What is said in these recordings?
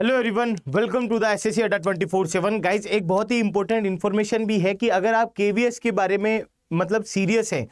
Hello everyone welcome to the S S C Adda twenty four seven guys एक बहुत ही important information भी है कि अगर आप के के बारे में मतलब सीरियस हैं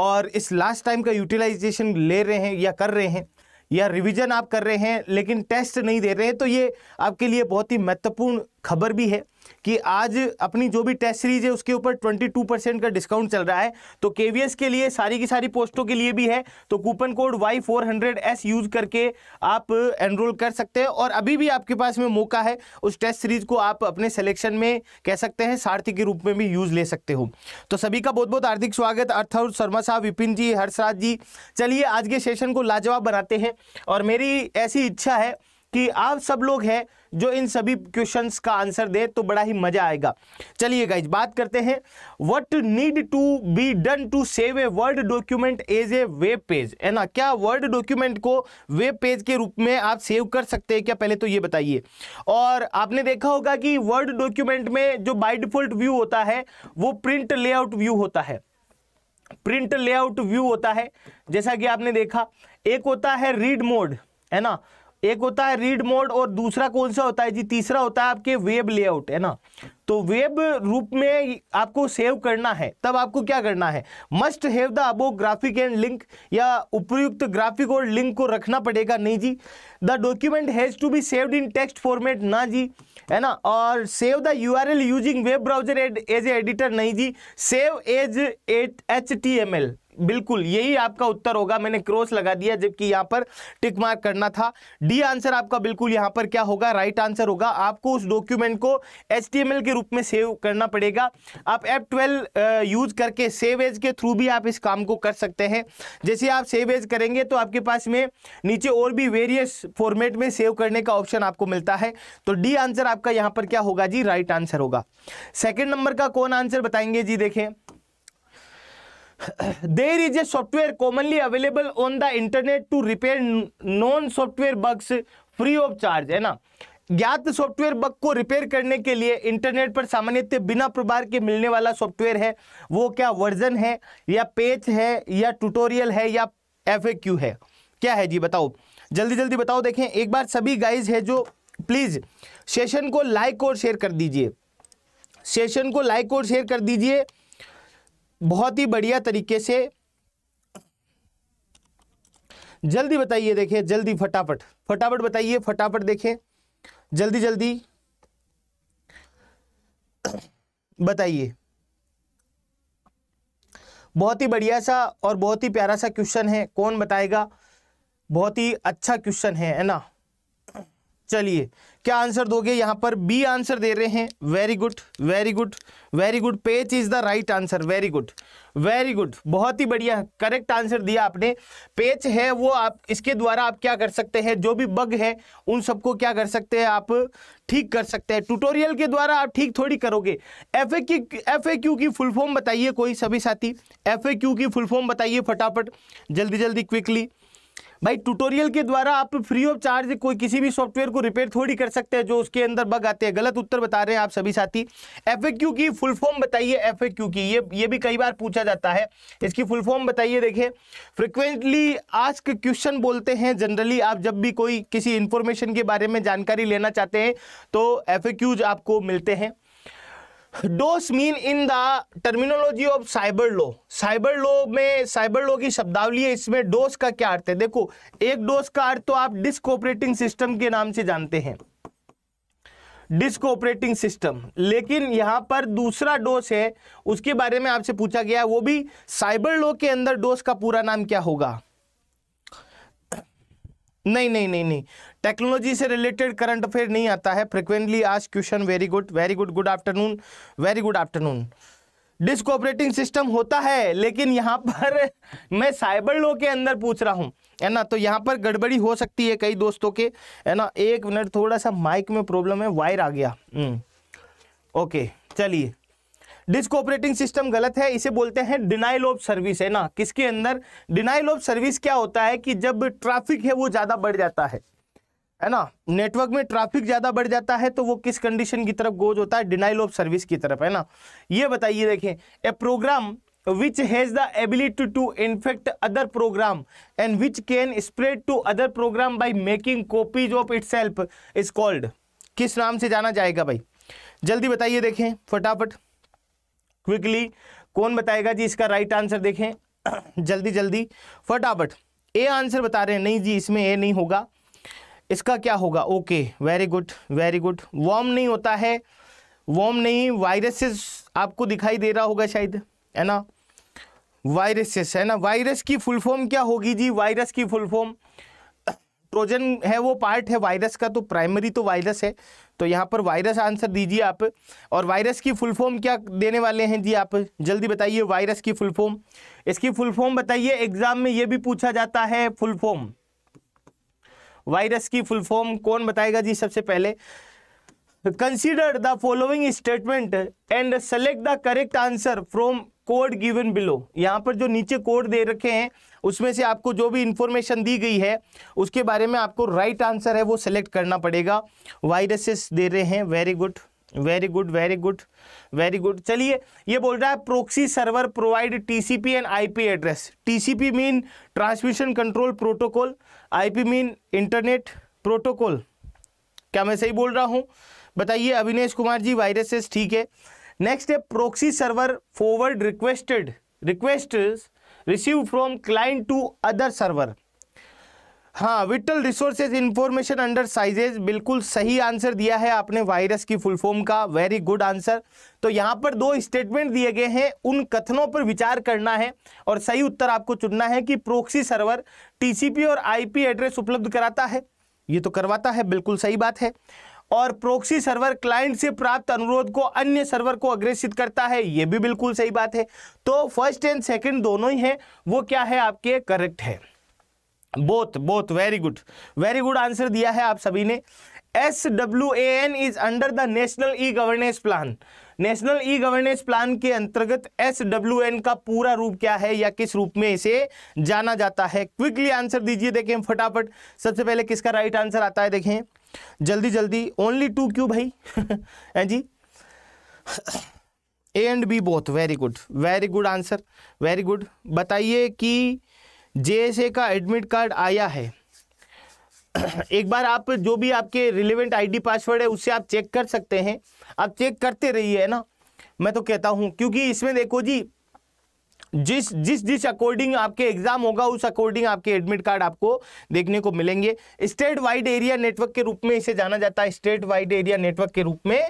और इस लास्ट टाइम का यूटिलाइजेशन ले रहे हैं या कर रहे हैं या रिवीजन आप कर रहे हैं लेकिन टेस्ट नहीं दे रहे हैं तो ये आपके लिए बहुत ही महत्वपूर्ण खबर भी है कि आज अपनी जो भी टेस्ट सीरीज है उसके ऊपर 22 परसेंट का डिस्काउंट चल रहा है तो केवीएस के लिए सारी की सारी पोस्टों के लिए भी है तो coupon code Y four hundred S use करके आप एनरोल कर सकते हैं और अभी भी आपके पास में मौका है उस टेस्ट सीरीज को आप अपने सिलेक्शन में कह सकते हैं सारथी के रूप में भी यूज ले सकते हो तो सभी का बहुत बहुत हार्दिक स्वागत अर्थव शर्मा साहब विपिन जी हर्षराज जी चलिए आज के सेशन को लाजवाब बनाते हैं और मेरी ऐसी इच्छा है कि आप सब लोग हैं जो इन सभी क्वेश्चंस का आंसर दे तो बड़ा ही मजा आएगा चलिए गाइज बात करते हैं what need to be done to save a Word document as a web page है ना क्या वर्ड डॉक्यूमेंट को वेब पेज के रूप में आप सेव कर सकते हैं क्या पहले तो ये बताइए और आपने देखा होगा कि वर्ड डॉक्यूमेंट में जो बाई डिफॉल्ट व्यू होता है वो प्रिंट लेआउट व्यू होता है प्रिंट लेआउट व्यू होता है जैसा कि आपने देखा एक होता है रीड मोड है ना एक होता है रीड मोड और दूसरा कौन सा होता है जी तीसरा होता है आपके वेब लेआउट है ना तो वेब रूप में आपको सेव करना है तब आपको क्या करना है must have the above graphic and link या उपयुक्त ग्राफिक और लिंक को रखना पड़ेगा नहीं जी the document has to be saved in text format ना जी है ना और save the U R L using web browser as a editor नहीं जी save as at H T M L बिल्कुल यही आपका उत्तर होगा मैंने क्रॉस लगा दिया जबकि यहाँ पर टिक मार्क करना था डी आंसर आपका बिल्कुल यहाँ पर क्या होगा राइट आंसर होगा आपको उस डॉक्यूमेंट को एच के रूप में सेव करना पड़ेगा आप एप ट्वेल्व यूज करके सेव एज के थ्रू भी आप इस काम को कर सकते हैं जैसे आप सेव एज करेंगे तो आपके पास में नीचे और भी वेरियस फॉर्मेट में सेव करने का ऑप्शन आपको मिलता है तो डी आंसर आपका यहाँ पर क्या होगा जी राइट आंसर होगा सेकेंड नंबर का कौन आंसर बताएंगे जी देखें there is a software commonly available on the internet to repair known software bugs free of charge है ना ज्ञात सॉफ्टवेयर बग को रिपेयर करने के लिए इंटरनेट पर सामान्यतः बिना प्रभार के मिलने वाला सॉफ्टवेयर है वो क्या वर्जन है या पेज है या ट्यूटोरियल है या एफ है क्या है जी बताओ जल्दी जल्दी बताओ देखें एक बार सभी गाइज है जो प्लीज़ सेशन को लाइक और शेयर कर दीजिए सेशन को लाइक और शेयर कर दीजिए बहुत ही बढ़िया तरीके से जल्दी बताइए देखिए जल्दी फटाफट फटाफट बताइए फटाफट देखें जल्दी जल्दी बताइए बहुत ही बढ़िया सा और बहुत ही प्यारा सा क्वेश्चन है कौन बताएगा बहुत ही अच्छा क्वेश्चन है है ना चलिए क्या आंसर दोगे यहाँ पर बी आंसर दे रहे हैं very good very good very good page is the right answer very good very good बहुत ही बढ़िया करेक्ट आंसर दिया आपने पेज है वो आप इसके द्वारा आप क्या कर सकते हैं जो भी बग है उन सबको क्या कर सकते हैं आप ठीक कर सकते हैं ट्यूटोरियल के द्वारा आप ठीक थोड़ी करोगे एफ ए की एफ ए क्यू की फुल फॉर्म बताइए कोई सभी साथी एफ ए क्यू की फुल फॉर्म बताइए फटाफट जल्दी जल्दी क्विकली भाई ट्यूटोरियल के द्वारा आप फ्री ऑफ चार्ज कोई किसी भी सॉफ्टवेयर को रिपेयर थोड़ी कर सकते हैं जो उसके अंदर बग आते हैं गलत उत्तर बता रहे हैं आप सभी साथी एफ की फुल फॉर्म बताइए एफ की ये ये भी कई बार पूछा जाता है इसकी फुल फॉर्म बताइए देखिए फ्रिक्वेंटली आज क्वेश्चन बोलते हैं जनरली आप जब भी कोई किसी इंफॉर्मेशन के बारे में जानकारी लेना चाहते हैं तो एफ आपको मिलते हैं DOS mean in the terminology of cyber law cyber law में साइबर लो की शब्दावली है इसमें डोस का क्या अर्थ है देखो एक डोस का अर्थ तो आप डिस्क ऑपरेटिंग सिस्टम के नाम से जानते हैं डिस्क ऑपरेटिंग सिस्टम लेकिन यहां पर दूसरा डोस है उसके बारे में आपसे पूछा गया वो भी साइबर लो के अंदर डोस का पूरा नाम क्या होगा नहीं नहीं नहीं नहीं टेक्नोलॉजी से रिलेटेड करंट अफेयर नहीं आता है फ्रिक्वेंटली आज question very good very good good afternoon very good afternoon disk operating system होता है लेकिन यहाँ पर मैं साइबर लो के अंदर पूछ रहा हूँ है ना तो यहाँ पर गड़बड़ी हो सकती है कई दोस्तों के है ना एक मिनट थोड़ा सा माइक में प्रॉब्लम है वायर आ गया ओके हम्म। चलिए डिस्क ऑपरेटिंग सिस्टम गलत है इसे बोलते हैं डिनाइल ऑफ सर्विस है ना किसके अंदर डिनाइल ऑफ सर्विस क्या होता है कि जब ट्रैफिक है वो ज़्यादा बढ़ जाता है है ना नेटवर्क में ट्रैफिक ज़्यादा बढ़ जाता है तो वो किस कंडीशन की तरफ गोज होता है डिनाइल ऑफ सर्विस की तरफ है ना ये बताइए देखें a program which has the to to other program and which can spread to other program by making making copies of itself is called किस नाम से जाना जाएगा भाई जल्दी बताइए देखें फटाफट क्विकली कौन बताएगा जी इसका राइट आंसर देखें जल्दी जल्दी फटाफट ए आंसर बता रहे हैं नहीं जी इसमें ए नहीं होगा इसका क्या होगा okay very good very good worm नहीं होता है वॉर्म नहीं वायरसेस आपको दिखाई दे रहा होगा शायद है ना वायरसेस है ना वायरस की फुल फॉर्म क्या होगी जी वायरस की फुल फॉर्म ट्रोजन है वो पार्ट है वायरस का तो प्राइमरी तो वायरस है तो यहाँ पर वायरस आंसर दीजिए आप और वायरस की फुल फॉर्म क्या देने वाले हैं जी आप जल्दी बताइए वायरस की फुल फॉर्म इसकी फुल फॉर्म बताइए एग्जाम में ये भी पूछा जाता है फुल फॉर्म वायरस की फुल फॉर्म कौन बताएगा जी सबसे पहले consider the following statement and select the correct answer from code given below यहाँ पर जो नीचे कोड दे रखे हैं उसमें से आपको जो भी इंफॉर्मेशन दी गई है उसके बारे में आपको राइट right आंसर है वो सेलेक्ट करना पड़ेगा वायरसेस दे रहे हैं very good very good very good very good चलिए ये बोल रहा है proxy server provide TCP and IP address TCP mean transmission control protocol IP mean internet protocol क्या मैं सही बोल रहा हूँ बताइए अविनेश कुमार जी वायरसेस ठीक है नेक्स्ट है proxy server forward requested request receive from client to other server हाँ vital resources information under sizes बिल्कुल सही आंसर दिया है आपने वायरस की फुल फॉर्म का वेरी गुड आंसर तो यहाँ पर दो स्टेटमेंट दिए गए हैं उन कथनों पर विचार करना है और सही उत्तर आपको चुनना है कि प्रोक्सी सर्वर टीसीपी और आईपी एड्रेस उपलब्ध कराता है ये तो करवाता है बिल्कुल सही बात है और प्रोक्सी सर्वर क्लाइंट से प्राप्त अनुरोध को अन्य सर्वर को अग्रेषित करता है ये भी बिल्कुल सही बात है तो फर्स्ट एंड सेकेंड दोनों ही हैं वो क्या है आपके करेक्ट है both both very good very good answer दिया है आप सभी ने S W A N is under the national e governance plan national e governance plan के अंतर्गत एस डब्ल्यू एन का पूरा रूप क्या है या किस रूप में इसे जाना जाता है क्विकली आंसर दीजिए देखें फटाफट सबसे पहले किसका राइट आंसर आता है देखें जल्दी जल्दी ओनली टू क्यू भाई है जी A and B both very good very good answer very good बताइए कि जेएसए का एडमिट कार्ड आया है एक बार आप जो भी आपके रिलेवेंट आईडी पासवर्ड है उससे आप चेक कर सकते हैं आप चेक करते रहिए ना मैं तो कहता हूं क्योंकि इसमें देखो जी जिस जिस जिस अकॉर्डिंग आपके एग्जाम होगा उस अकॉर्डिंग आपके एडमिट कार्ड आपको देखने को मिलेंगे स्टेट वाइड एरिया नेटवर्क के रूप में इसे जाना जाता है स्टेट वाइड एरिया नेटवर्क के रूप में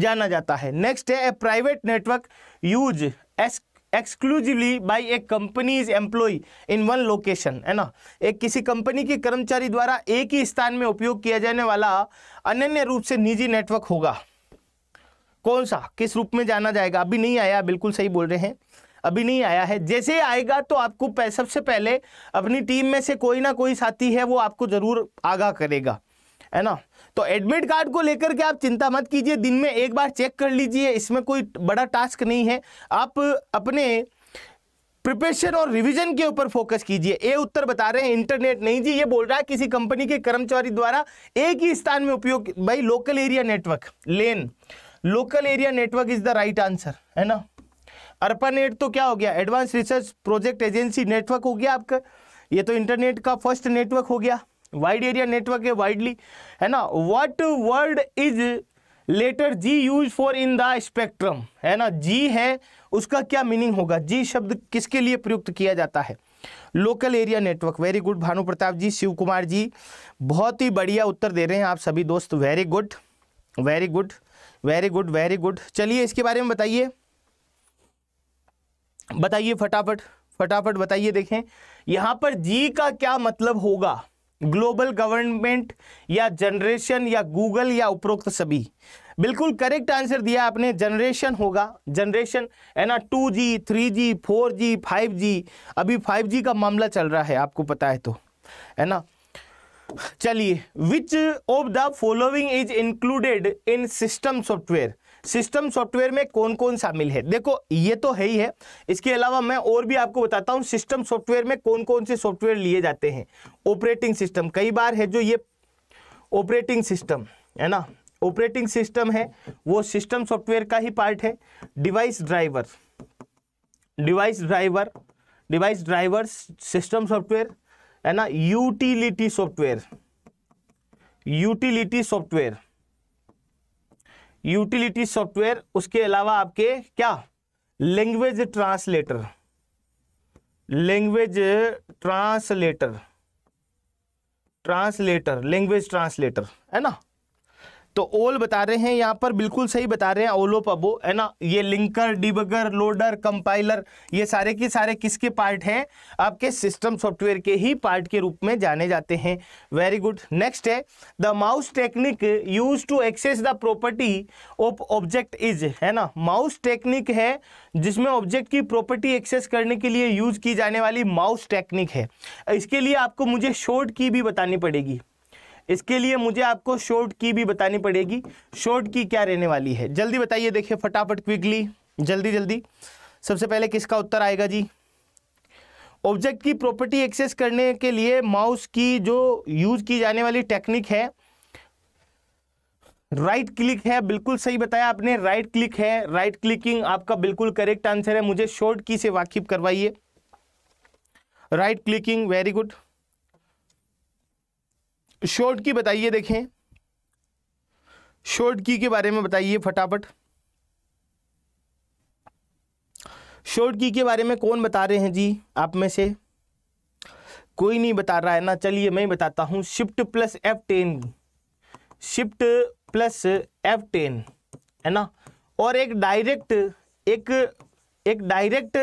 जाना जाता है नेक्स्ट है private network use as exclusively by a companies employ in one location है ना एक किसी कंपनी के कर्मचारी द्वारा एक ही स्थान में उपयोग किया जाने वाला अनन्य रूप से निजी नेटवर्क होगा कौन सा किस रूप में जाना जाएगा अभी नहीं आया बिल्कुल सही बोल रहे हैं अभी नहीं आया है जैसे आएगा तो आपको सबसे पहले अपनी टीम में से कोई ना कोई साथी है वो आपको ज़रूर आगाह करेगा है ना तो एडमिट कार्ड को लेकर के आप चिंता मत कीजिए दिन में एक बार चेक कर लीजिए इसमें कोई बड़ा टास्क नहीं है आप अपने प्रिपरेशन और रिवीजन के ऊपर फोकस कीजिए ए उत्तर बता रहे हैं इंटरनेट नहीं जी ये बोल रहा है किसी कंपनी के कर्मचारी द्वारा एक ही स्थान में उपयोग भाई local area network LAN local area network is the right answer है ना अर्पा नेट तो क्या हो गया advanced research project agency network हो गया आपका ये तो इंटरनेट का फर्स्ट नेटवर्क हो गया वाइड एरिया नेटवर्क है वाइडली है ना what word is letter G use for in the spectrum है ना जी है उसका क्या मीनिंग होगा जी शब्द किसके लिए प्रयुक्त किया जाता है local area network very good Bhanu Pratap ji Shiv Kumar ji बहुत ही बढ़िया उत्तर दे रहे हैं आप सभी दोस्त very good very good very good very good चलिए इसके बारे में बताइए बताइए फटाफट फटाफट बताइए देखें यहां पर जी का क्या मतलब होगा ग्लोबल गवर्नमेंट या जनरेशन या गूगल या उपरोक्त सभी बिल्कुल करेक्ट आंसर दिया आपने जनरेशन होगा जनरेशन है ना two G three G four G five G अभी फाइव जी का मामला चल रहा है आपको पता है तो है ना चलिए which of the following is included in system software system software में कौन कौन शामिल है देखो ये तो है ही है इसके अलावा मैं और भी आपको बताता हूँ सिस्टम सॉफ्टवेयर में कौन कौन से सॉफ्टवेयर लिए जाते हैं ऑपरेटिंग सिस्टम कई बार है जो ये ऑपरेटिंग सिस्टम है ना ऑपरेटिंग सिस्टम है वो सिस्टम सॉफ्टवेयर का ही पार्ट है device driver device driver device driver system software है ना utility software utility software utility software उसके अलावा आपके क्या language translator language translator translator language translator है ना तो ओल बता रहे हैं यहाँ पर बिल्कुल सही बता रहे हैं ओलो पबो है ना ये लिंकर डिबगर लोडर कंपाइलर ये सारे के सारे किसके पार्ट हैं आपके सिस्टम सॉफ्टवेयर के ही पार्ट के रूप में जाने जाते हैं वेरी गुड नेक्स्ट है the mouse technique use to access the property of object is है ना माउस टेक्निक है जिसमें ऑब्जेक्ट की प्रॉपर्टी एक्सेस करने के लिए यूज की जाने वाली माउस टेक्निक है इसके लिए आपको मुझे शॉर्ट की भी बतानी पड़ेगी इसके लिए मुझे आपको शॉर्ट की भी बतानी पड़ेगी शॉर्ट की क्या रहने वाली है जल्दी बताइए देखिए फटाफट क्विकली जल्दी जल्दी सबसे पहले किसका उत्तर आएगा जी ऑब्जेक्ट की प्रॉपर्टी एक्सेस करने के लिए माउस की जो यूज की जाने वाली टेक्निक है राइट right क्लिक है बिल्कुल सही बताया आपने राइट right क्लिक है राइट right क्लिकिंग आपका बिल्कुल करेक्ट आंसर है मुझे शॉर्ट की से वाकिफ करवाइए right clicking very good short key बताइए देखें शॉर्ट की के बारे में बताइए फटाफट शॉर्ट की के बारे में कौन बता रहे हैं जी आप में से कोई नहीं बता रहा है ना चलिए मैं बताता हूं shift plus F ten shift plus F ten है ना और एक डायरेक्ट एक एक डायरेक्ट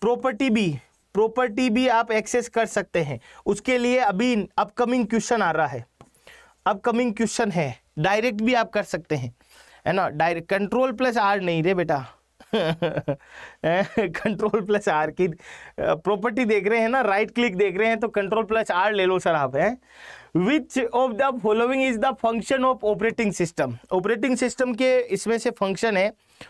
प्रॉपर्टी भी प्रॉपर्टी भी आप एक्सेस कर सकते हैं उसके लिए अभी अपकमिंग क्वेश्चन आ रहा है अपकमिंग क्वेश्चन है डायरेक्ट भी आप कर सकते हैं है ना डायरेक्ट कंट्रोल प्लस आर नहीं रे बेटा कंट्रोल प्लस आर की प्रॉपर्टी देख रहे हैं ना राइट क्लिक देख रहे हैं तो कंट्रोल प्लस आर ले लो सर आप हैं which of the following is the function of operating system operating system के इसमें से फंक्शन है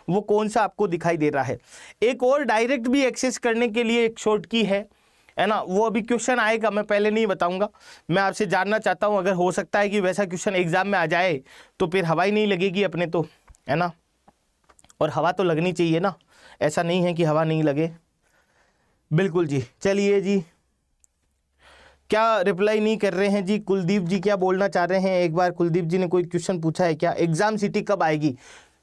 वो कौन सा आपको दिखाई दे रहा है एक और डायरेक्ट भी एक्सेस करने के लिए एक शॉर्ट की है है ना वो अभी क्वेश्चन आएगा मैं पहले नहीं बताऊंगा मैं आपसे जानना चाहता हूं अगर हो सकता है कि वैसा क्वेश्चन एग्जाम में आ जाए तो फिर हवाई नहीं लगेगी अपने तो है ना और हवा तो लगनी चाहिए ना ऐसा नहीं है कि हवा नहीं लगे बिल्कुल जी चलिए जी क्या रिप्लाई नहीं कर रहे हैं जी कुलदीप जी क्या बोलना चाह रहे हैं एक बार कुलदीप जी ने कोई क्वेश्चन पूछा है क्या एग्ज़ाम सिटी कब आएगी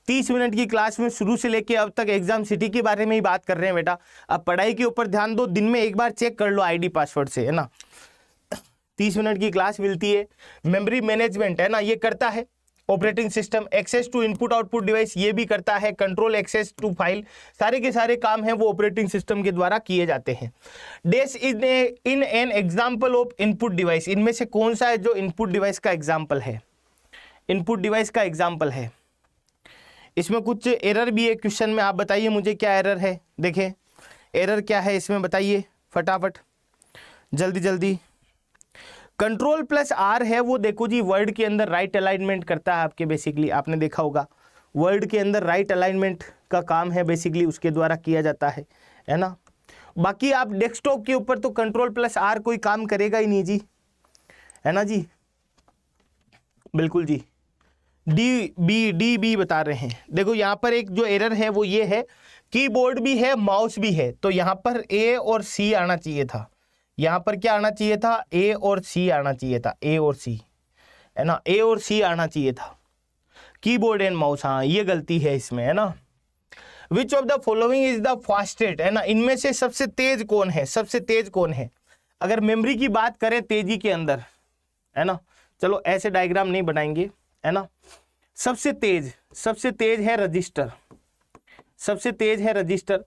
तीस मिनट की क्लास में शुरू से लेके अब तक एग्जाम सिटी के बारे में ही बात कर रहे हैं बेटा अब पढ़ाई के ऊपर ध्यान दो दिन में एक बार चेक कर लो आईडी पासवर्ड से है ना तीस मिनट की क्लास मिलती है मेमोरी मैनेजमेंट है ना ये करता है operating system access to input output device ये भी करता है कंट्रोल एक्सेस टू फाइल सारे के सारे काम हैं वो ऑपरेटिंग सिस्टम के द्वारा किए जाते हैं this is in an example of input device इनमें से कौन सा है जो इनपुट डिवाइस का एग्जाम्पल है इनपुट डिवाइस का एग्जाम्पल है इसमें कुछ एरर भी है क्वेश्चन में आप बताइए मुझे क्या एरर है देखें एरर क्या है इसमें बताइए फटाफट जल्दी जल्दी कंट्रोल प्लस आर है वो देखो जी वर्ड के अंदर राइट right अलाइनमेंट करता है आपके बेसिकली आपने देखा होगा वर्ड के अंदर राइट right अलाइनमेंट का काम है बेसिकली उसके द्वारा किया जाता है है ना बाकी आप डेस्कटॉप के ऊपर तो कंट्रोल प्लस आर कोई काम करेगा ही नहीं जी है ना जी बिल्कुल जी डी बी डी बी बता रहे हैं देखो यहाँ पर एक जो एरर है वो ये है कीबोर्ड भी है माउस भी है तो यहाँ पर ए और सी आना चाहिए था यहाँ पर क्या आना चाहिए था ए और सी आना चाहिए था ए और सी है ना ए और सी आना चाहिए था कीबोर्ड एंड माउस हाँ ये गलती है इसमें है ना which of the following is the fastest है ना इनमें से सबसे तेज कौन है सबसे तेज कौन है अगर मेमोरी की बात करें तेजी के अंदर है ना चलो ऐसे डायग्राम नहीं बनाएंगे है ना सबसे तेज सबसे तेज है रजिस्टर सबसे तेज है रजिस्टर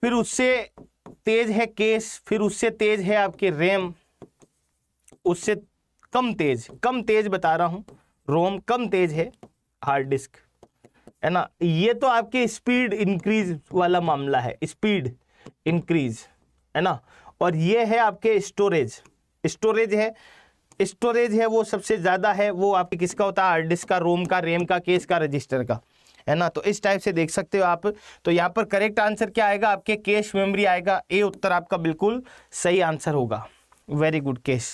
फिर उससे तेज है केस फिर उससे तेज है आपके रैम उससे कम तेज कम तेज बता रहा हूं रोम कम तेज है हार्ड डिस्क है ना ये तो आपके स्पीड इंक्रीज वाला मामला है स्पीड इंक्रीज है ना और ये है आपके स्टोरेज स्टोरेज है स्टोरेज है वो सबसे ज़्यादा है वो आपके किसका होता है हार्ड डिस्क का रोम का रेम का केस का रजिस्टर का है ना तो इस टाइप से देख सकते हो आप तो यहाँ पर करेक्ट आंसर क्या आएगा आपके केश मेमोरी आएगा ए उत्तर आपका बिल्कुल सही आंसर होगा very good cache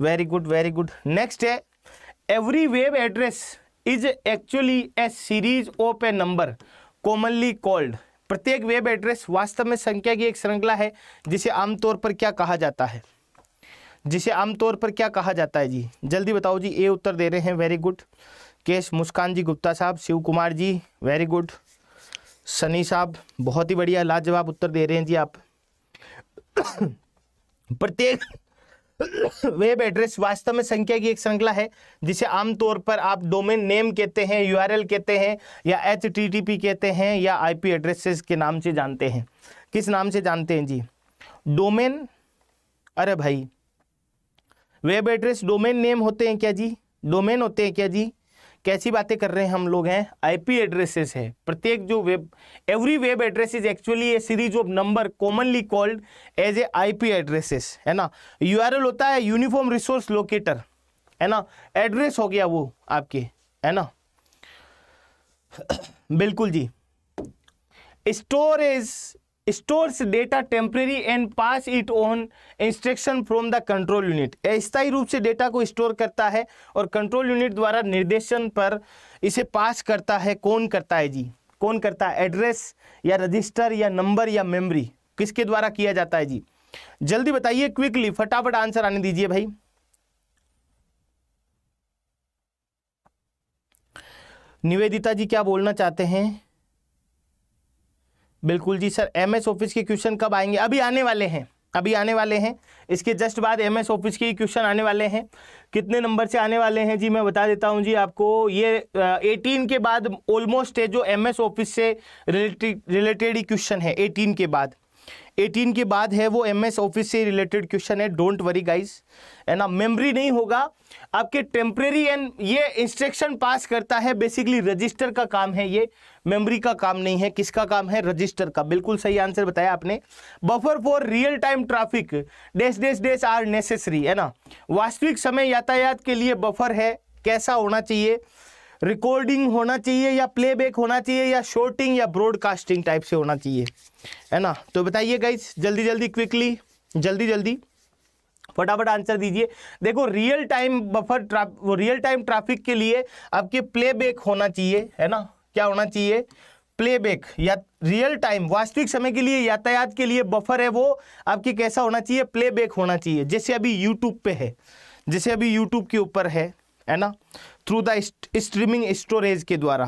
very good very good next है every web address is actually a series of a number commonly called प्रत्येक वेब एड्रेस वास्तव में संख्या की एक श्रृंखला है जिसे आमतौर पर क्या कहा जाता है जिसे आमतौर पर क्या कहा जाता है जी जल्दी बताओ जी ए उत्तर दे रहे हैं very good cache Muskan ji Gupta साहब शिव कुमार जी वेरी गुड सनी साहब बहुत ही बढ़िया लाजवाब उत्तर दे रहे हैं जी आप प्रत्येक वेब एड्रेस वास्तव में संख्या की एक श्रृंखला है जिसे आमतौर पर आप डोमेन नेम कहते हैं यूआरएल कहते हैं या एच कहते हैं या आईपी एड्रेसेस के नाम से जानते हैं किस नाम से जानते हैं जी डोमेन अरे भाई वेब एड्रेस डोमेन नेम होते हैं क्या जी डोमेन होते हैं क्या जी कैसी बातें कर रहे हैं हम लोग हैं आईपी एड्रेसेस है प्रत्येक जो web every web address is actually a series of number commonly called as a IP addresses है ना यूआरएल होता है यूनिफॉर्म रिसोर्स लोकेटर है ना एड्रेस हो गया वो आपके है ना बिल्कुल जी store stores data temporary and pass it on instruction from the control unit अस्थायी रूप से डेटा को स्टोर करता है और कंट्रोल यूनिट द्वारा निर्देशन पर इसे पास करता है कौन करता है जी कौन करता है एड्रेस या रजिस्टर या नंबर या मेमोरी किसके द्वारा किया जाता है जी जल्दी बताइए क्विकली फटाफट आंसर आने दीजिए भाई निवेदिता जी क्या बोलना चाहते हैं बिल्कुल जी सर एम ऑफिस के क्वेश्चन कब आएंगे अभी आने वाले हैं अभी आने वाले हैं इसके जस्ट बाद एमएस ऑफिस के क्वेश्चन आने वाले हैं कितने नंबर से आने वाले हैं जी मैं बता देता हूं जी आपको ये एटीन के बाद ऑलमोस्ट है जो एमएस ऑफिस से रिलेटेड रिलेटेड ही क्वेश्चन है एटीन के बाद एटीन के बाद है वो एम एस ऑफिस से रिलेटेड क्वेश्चन है डोंट वरी गाइज है ना मेमरी नहीं होगा आपके टेम्प्रेरी एंड ये इंस्ट्रक्शन पास करता है बेसिकली रजिस्टर का काम है ये मेमरी का काम नहीं है किसका काम है रजिस्टर का बिल्कुल सही आंसर बताया आपने buffer for real time traffic this this this are necessary है ना वास्तविक समय यातायात के लिए बफर है कैसा होना चाहिए रिकॉर्डिंग होना चाहिए या प्लेबैक होना चाहिए या शॉर्टिंग या ब्रॉडकास्टिंग टाइप से होना चाहिए है ना तो बताइए गाइज जल्दी जल्दी क्विकली जल्दी जल्दी फटाफट आंसर दीजिए देखो रियल टाइम बफर वो रियल टाइम ट्रैफिक के लिए आपके प्लेबैक होना चाहिए है ना क्या होना चाहिए प्लेबैक या रियल टाइम वास्तविक समय के लिए यातायात के लिए बफर है वो आपके कैसा होना चाहिए प्लेबैक होना चाहिए जैसे अभी यूट्यूब पे है जैसे अभी यूट्यूब के ऊपर है है ना थ्रू द स्ट्रीमिंग स्टोरेज के द्वारा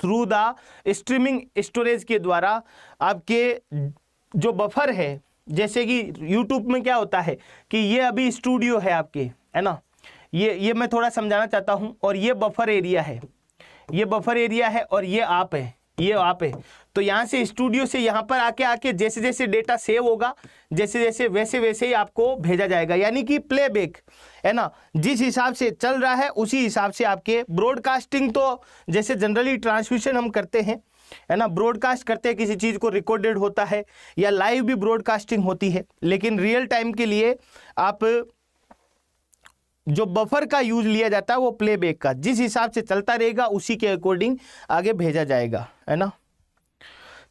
थ्रू द स्ट्रीमिंग स्टोरेज के द्वारा आपके जो बफर है जैसे कि यूट्यूब में क्या होता है कि ये अभी स्टूडियो है आपके है ना ये ये मैं थोड़ा समझाना चाहता हूँ और ये बफर एरिया है ये बफर एरिया है और ये आप है ये वहाँ पे तो यहाँ से स्टूडियो से यहाँ पर आके आके जैसे जैसे डेटा सेव होगा जैसे जैसे वैसे वैसे ही आपको भेजा जाएगा यानी कि प्लेबैक है ना जिस हिसाब से चल रहा है उसी हिसाब से आपके ब्रॉडकास्टिंग तो जैसे जनरली ट्रांसमिशन हम करते हैं है ना ब्रॉडकास्ट करते हैं किसी चीज़ को रिकॉर्डेड होता है या लाइव भी ब्रॉडकास्टिंग होती है लेकिन रियल टाइम के लिए आप जो बफर का यूज लिया जाता है वो प्लेबैक का जिस हिसाब से चलता रहेगा उसी के अकॉर्डिंग आगे भेजा जाएगा है ना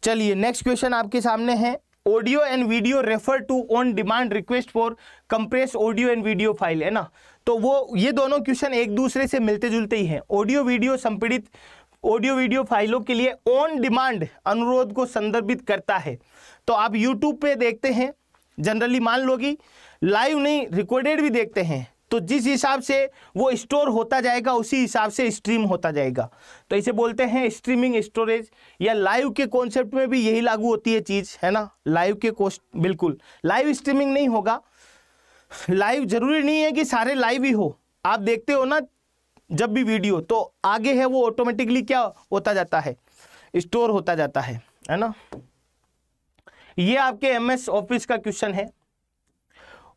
चलिए नेक्स्ट क्वेश्चन आपके सामने है audio and video refer to on demand request for compress audio and video file है ना तो वो ये दोनों क्वेश्चन एक दूसरे से मिलते जुलते ही हैं ऑडियो वीडियो संपीड़ित ऑडियो वीडियो फाइलों के लिए ऑन डिमांड अनुरोध को संदर्भित करता है तो आप यूट्यूब पे देखते हैं जनरली मान लो कि लाइव नहीं रिकॉर्डेड भी देखते हैं तो जिस हिसाब से वो स्टोर होता जाएगा उसी हिसाब से स्ट्रीम होता जाएगा तो इसे बोलते हैं स्ट्रीमिंग स्टोरेज या लाइव के कॉन्सेप्ट में भी यही लागू होती है चीज़ है ना लाइव के कोस्ट बिल्कुल लाइव स्ट्रीमिंग नहीं होगा लाइव जरूरी नहीं है कि सारे लाइव ही हो आप देखते हो ना जब भी वीडियो तो आगे है वो ऑटोमेटिकली क्या होता जाता है स्टोर होता जाता है है ना ये आपके एमएस ऑफिस का क्वेश्चन है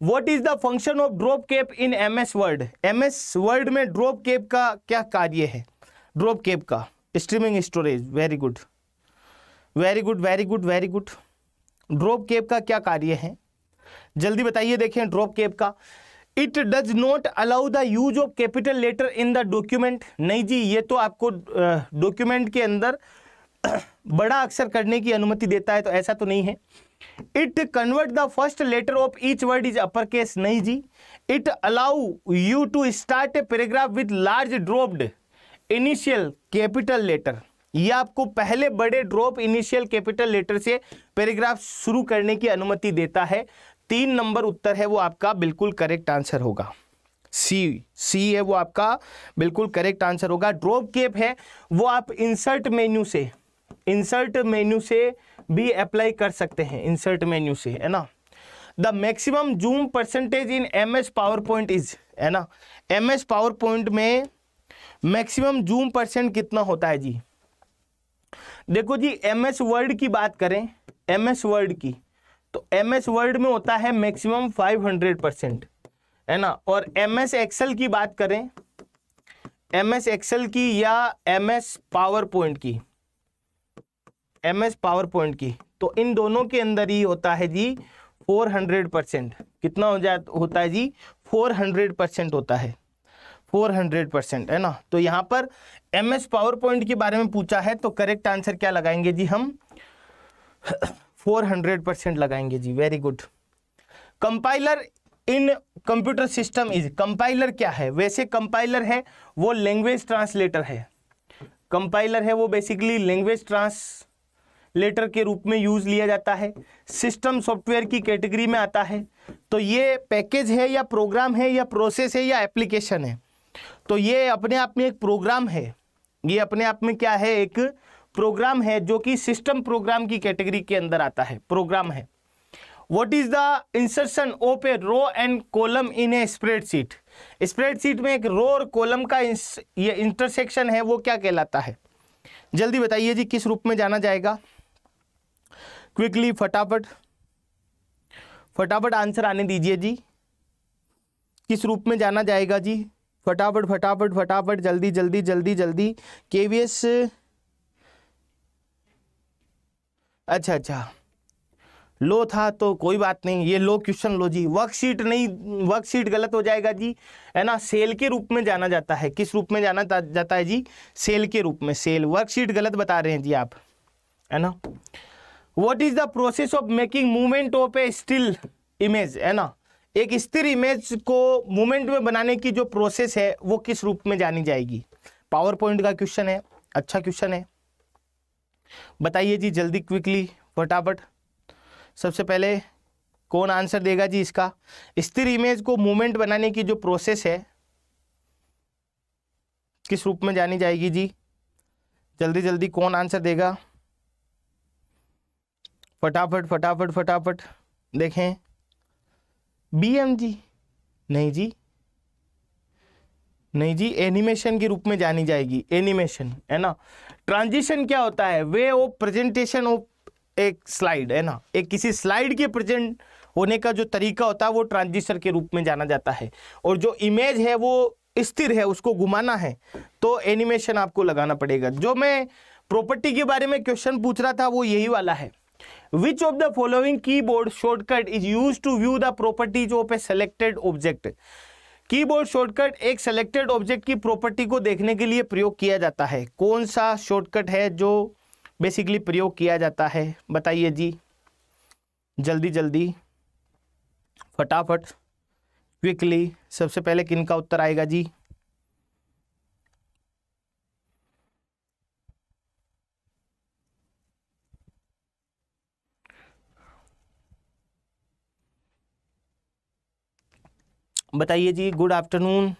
what is the function of drop cap in M S word M S word में ड्रॉप केप का क्या कार्य है ड्रॉप केप का streaming storage very good very good very good very good drop cap का क्या कार्य है जल्दी बताइए देखें ड्रॉप केप का it does not allow the use of capital letter in the document नहीं जी ये तो आपको डॉक्यूमेंट के अंदर बड़ा अक्षर करने की अनुमति देता है तो ऐसा तो नहीं है it convert the first letter of each word is upper case नहीं जी it allow you to start a paragraph with large dropped initial capital letter ये आपको पहले बड़े ड्रॉप इनिशियल कैपिटल लेटर से पैराग्राफ शुरू करने की अनुमति देता है तीन नंबर उत्तर है वो आपका बिल्कुल करेक्ट आंसर होगा सी सी है वो आपका बिल्कुल करेक्ट आंसर होगा ड्रॉप केप है वो आप इंसर्ट मेन्यू से इंसर्ट मेन्यू से भी अप्लाई कर सकते हैं इंसर्ट मेन्यू से है ना the maximum zoom percentage in M S PowerPoint is है ना एम एस पावर पॉइंट में मैक्सिमम जूम परसेंट कितना होता है जी देखो जी एम एस वर्ड की बात करें एम एस वर्ड की तो एम एस वर्ड में होता है मैक्सिमम फाइव हंड्रेड परसेंट है ना और एम एस एक्सेल की बात करें एम एस एक्सेल की या एम एस पावर पॉइंट की एम एस पावर पॉइंट की तो इन दोनों के अंदर ही होता है जी 400 परसेंट कितना हो जा होता है जी 400 परसेंट होता है 400 परसेंट है ना तो यहाँ पर एम एस पावर पॉइंट के बारे में पूछा है तो करेक्ट आंसर क्या लगाएंगे जी हम 400 परसेंट लगाएंगे जी very good compiler in computer system is compiler क्या है वैसे कंपाइलर है वो लैंग्वेज ट्रांसलेटर है कंपाइलर है वो बेसिकली लैंग्वेज ट्रांस लेटर के रूप में यूज लिया जाता है सिस्टम सॉफ्टवेयर की कैटेगरी में आता है तो ये पैकेज है या प्रोग्राम है या प्रोसेस है या एप्लीकेशन है तो ये अपने आप में एक प्रोग्राम है ये अपने आप में क्या है एक प्रोग्राम है जो कि सिस्टम प्रोग्राम की कैटेगरी के अंदर आता है प्रोग्राम है what is the insertion of a row and column in a spreadsheet spreadsheet में एक रो और कॉलम का ये इंटरसेक्शन है वो क्या कहलाता है जल्दी बताइए जी किस रूप में जाना जाएगा क्विकली फटाफट फटाफट आंसर आने दीजिए जी किस रूप में जाना जाएगा जी फटाफट फटाफट फटाफट जल्दी जल्दी जल्दी जल्दी के वी एस अच्छा अच्छा लो था तो कोई बात नहीं ये लो क्वेश्चन लो जी वर्कशीट नहीं वर्कशीट गलत हो जाएगा जी है ना सेल के रूप में जाना जाता है किस रूप में जाना जाता है जी सेल के रूप में सेल वर्कशीट गलत बता रहे हैं जी आप है ना what is the process of making movement of a still image है ना एक स्थिर इमेज को मूवमेंट में बनाने की जो प्रोसेस है वो किस रूप में जानी जाएगी पावर पॉइंट का क्वेश्चन है अच्छा क्वेश्चन है बताइए जी जल्दी क्विकली फटाफट सबसे पहले कौन आंसर देगा जी इसका स्थिर इमेज को मूवमेंट बनाने की जो प्रोसेस है किस रूप में जानी जाएगी जी जल्दी जल्दी कौन आंसर देगा फटाफट फटाफट फटाफट देखें बीएमजी नहीं जी नहीं जी एनिमेशन के रूप में जानी जाएगी एनिमेशन है ना ट्रांजिशन क्या होता है वे ऑफ प्रेजेंटेशन ऑफ एक स्लाइड है ना एक किसी स्लाइड के प्रेजेंट होने का जो तरीका होता है वो ट्रांजिशन के रूप में जाना जाता है और जो इमेज है वो स्थिर है उसको घुमाना है तो एनिमेशन आपको लगाना पड़ेगा जो मैं प्रॉपर्टी के बारे में क्वेश्चन पूछ रहा था वो यही वाला है which of the following keyboard shortcut is used to view the properties of a selected object keyboard shortcut एक सेलेक्टेड ऑब्जेक्ट की प्रॉपर्टी को देखने के लिए प्रयोग किया जाता है कौन सा शॉर्टकट है जो बेसिकली प्रयोग किया जाता है बताइए जी जल्दी जल्दी फटाफट क्विकली सबसे पहले किन का उत्तर आएगा जी बताइए जी good afternoon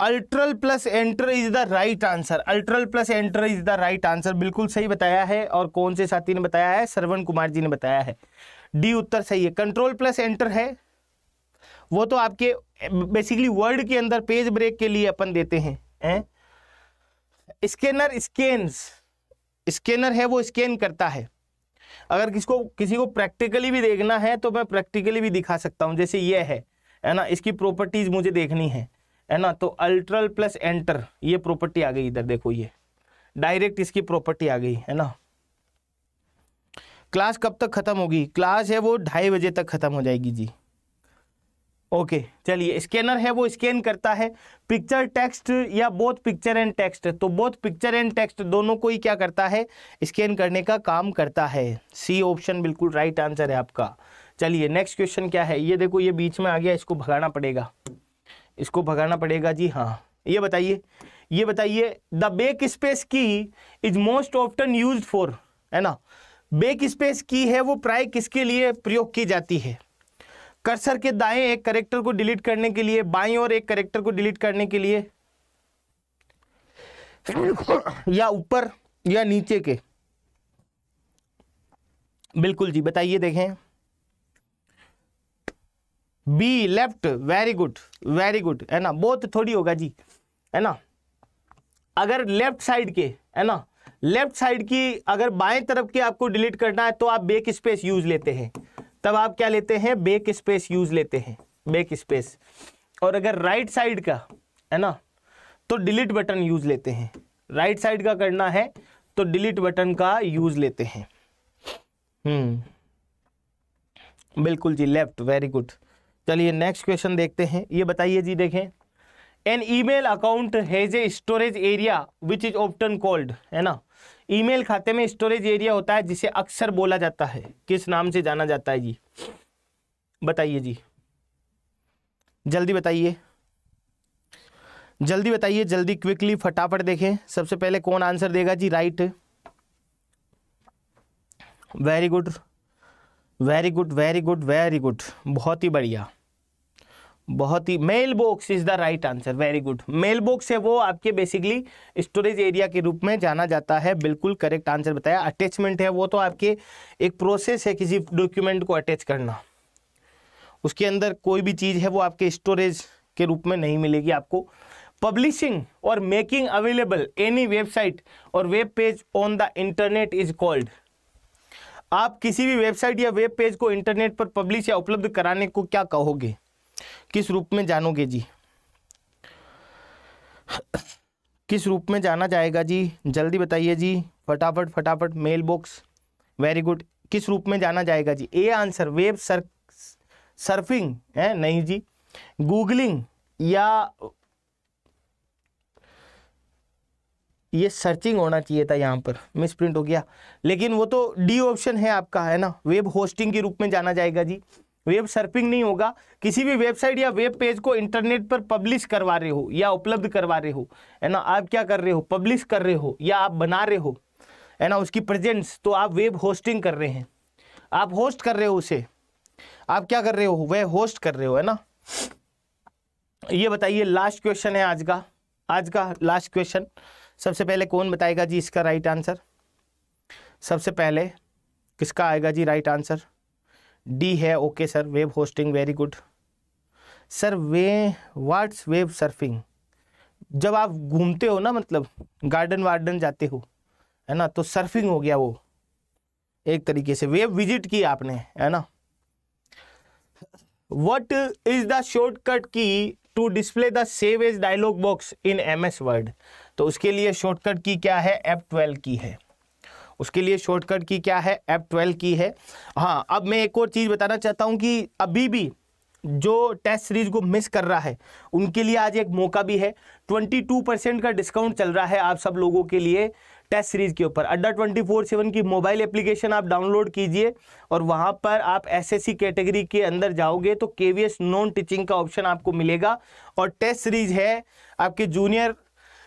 alt plus enter is the right answer alt plus enter is the right answer बिल्कुल सही बताया है और कौन से साथी ने बताया है सरवण कुमार जी ने बताया है डी उत्तर सही है कंट्रोल प्लस एंटर है वो तो आपके बेसिकली वर्ड के अंदर पेज ब्रेक के लिए अपन देते हैं स्कैनर स्कैन्स स्कैनर है वो स्कैन करता है अगर किसको किसी को प्रैक्टिकली भी देखना है तो मैं प्रैक्टिकली भी दिखा सकता हूँ जैसे ये है है ना इसकी प्रॉपर्टीज मुझे देखनी है है ना तो अल्ट्रल प्लस एंटर ये प्रॉपर्टी आ गई इधर देखो ये डायरेक्ट इसकी प्रॉपर्टी आ गई है ना क्लास कब तक खत्म होगी क्लास है वो ढाई बजे तक खत्म हो जाएगी जी ओके चलिए स्कैनर है वो स्कैन करता है पिक्चर टेक्स्ट या बोथ पिक्चर एंड टेक्स्ट तो बोथ पिक्चर एंड टेक्स्ट दोनों को ही क्या करता है स्कैन करने का काम करता है सी ऑप्शन बिल्कुल राइट आंसर है आपका चलिए नेक्स्ट क्वेश्चन क्या है ये देखो ये बीच में आ गया इसको भगाना पड़ेगा इसको भगाना पड़ेगा जी हाँ ये बताइए ये बताइए the backspace key is most often use for है ना बेक स्पेस की है वो प्राय किसके लिए प्रयोग की जाती है कर्सर के दाएं एक करेक्टर को डिलीट करने के लिए बाएं और एक करेक्टर को डिलीट करने के लिए या ऊपर या नीचे के बिल्कुल जी बताइए देखें B left very good very good है ना बहुत थोड़ी होगा जी है ना अगर लेफ्ट साइड के है ना लेफ्ट साइड की अगर बाएं तरफ के आपको डिलीट करना है तो आप बेक स्पेस यूज लेते हैं तब आप क्या लेते हैं बेक स्पेस यूज लेते हैं बेक स्पेस और अगर राइट साइड का है ना तो डिलीट बटन यूज लेते हैं राइट साइड का करना है तो डिलीट बटन का यूज लेते हैं हम्म बिल्कुल जी लेफ्ट वेरी गुड चलिए नेक्स्ट क्वेश्चन देखते हैं ये बताइए जी देखें an email account has a storage area which is often called है ना ईमेल खाते में स्टोरेज एरिया होता है जिसे अक्सर बोला जाता है किस नाम से जाना जाता है जी बताइए जी जल्दी बताइए जल्दी बताइए जल्दी क्विकली फटाफट देखें सबसे पहले कौन आंसर देगा जी right very good very good very good very good बहुत ही बढ़िया बहुत ही mailbox is the right answer very good mailbox है वो आपके बेसिकली स्टोरेज एरिया के रूप में जाना जाता है बिल्कुल करेक्ट आंसर बताया अटैचमेंट है वो तो आपके एक प्रोसेस है किसी डॉक्यूमेंट को अटैच करना उसके अंदर कोई भी चीज़ है वो आपके स्टोरेज के रूप में नहीं मिलेगी आपको पब्लिशिंग और मेकिंग अवेलेबल एनी वेबसाइट और web page on the internet is called आप किसी भी वेबसाइट या वेब पेज को इंटरनेट पर पब्लिश या उपलब्ध कराने को क्या कहोगे किस रूप में जानोगे जी किस रूप में जाना जाएगा जी जल्दी बताइए जी फटाफट फटाफट मेल बॉक्स वेरी गुड किस रूप में जाना जाएगा जी ए आंसर वेब सर सर्फिंग है नहीं जी गूगलिंग या ये सर्चिंग होना चाहिए था यहाँ पर मिस प्रिंट हो गया लेकिन वो तो डी ऑप्शन है आपका है ना वेब होस्टिंग के रूप में जाना जाएगा जी वेब सर्फिंग नहीं होगा किसी भी वेबसाइट या वेब पेज को इंटरनेट पर पब्लिश करवा रहे हो या उपलब्ध करवा रहे हो है ना आप क्या कर रहे हो पब्लिश कर रहे हो या आप बना रहे हो है ना उसकी प्रेजेंस तो आप वेब होस्टिंग कर रहे हैं आप होस्ट कर रहे हो उसे आप क्या कर रहे हो वह होस्ट कर रहे हो है ना ये बताइए लास्ट क्वेश्चन है आज का आज का लास्ट क्वेश्चन सबसे पहले कौन बताएगा जी इसका राइट आंसर सबसे पहले किसका आएगा जी राइट आंसर डी है okay sir web hosting very good sir वे वाट्स वेब सर्फिंग जब आप घूमते हो ना मतलब गार्डन वार्डन जाते हो है ना तो सर्फिंग हो गया वो एक तरीके से वेब विजिट की आपने है ना what is the shortcut key to display the save as dialog box in M S word तो उसके लिए शॉर्टकट की क्या है एप ट्वेल्व की है उसके लिए शॉर्टकट की क्या है एप ट्वेल्व की है हाँ अब मैं एक और चीज़ बताना चाहता हूँ कि अभी भी जो टेस्ट सीरीज को मिस कर रहा है उनके लिए आज एक मौका भी है 22 परसेंट का डिस्काउंट चल रहा है आप सब लोगों के लिए टेस्ट सीरीज के ऊपर अड्डा ट्वेंटी फोर सेवन की मोबाइल एप्लीकेशन आप डाउनलोड कीजिए और वहाँ पर आप एसएससी कैटेगरी के अंदर जाओगे तो केवीएस नॉन टीचिंग का ऑप्शन आपको मिलेगा और टेस्ट सीरीज है आपके जूनियर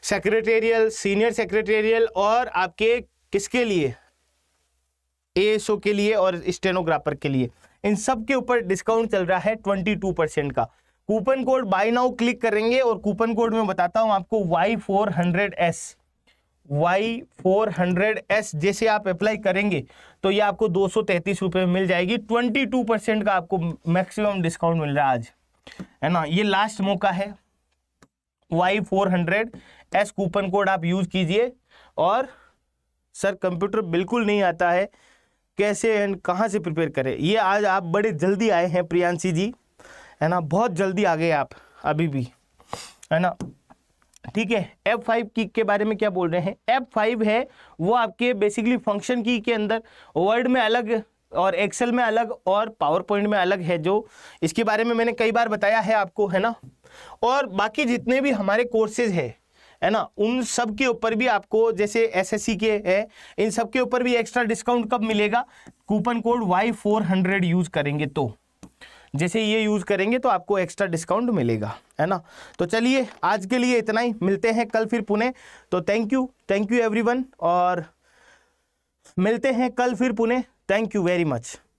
सेक्रेटेरियल सीनियर सेक्रेटेरियल और आपके किसके लिए एएसओ के लिए और स्टेनोग्राफर के लिए इन सब के ऊपर डिस्काउंट चल रहा है ट्वेंटी टू परसेंट का coupon code buy now click करेंगे और कूपन कोड में बताता हूं आपको Y four hundred S Y four hundred S जैसे आप अप्लाई करेंगे तो ये आपको दो सौ तैतीस रुपए में मिल जाएगी ट्वेंटी टू परसेंट का आपको मैक्सिमम डिस्काउंट मिल रहा है आज है ना ये लास्ट मौका है Y four hundred S coupon code आप यूज कीजिए और सर कंप्यूटर बिल्कुल नहीं आता है कैसे एंड कहाँ से प्रिपेयर करें ये आज आप बड़े जल्दी आए हैं प्रियांशी जी है ना बहुत जल्दी आ गए आप अभी भी है ना ठीक है एफ फाइव की के बारे में क्या बोल रहे हैं एफ फाइव है वो आपके बेसिकली फंक्शन की के अंदर वर्ड में अलग और एक्सेल में अलग और पावर पॉइंट में अलग है जो इसके बारे में मैंने कई बार बताया है आपको है ना और बाकी जितने भी हमारे कोर्सेज है है ना उन सब के ऊपर भी आपको जैसे एसएससी के है इन सब के ऊपर भी एक्स्ट्रा डिस्काउंट कब मिलेगा coupon code Y four hundred use करेंगे तो जैसे ये यूज करेंगे तो आपको एक्स्ट्रा डिस्काउंट मिलेगा है ना तो चलिए आज के लिए इतना ही मिलते हैं कल फिर पुणे तो thank you thank you one और मिलते हैं कल फिर Pune thank you very much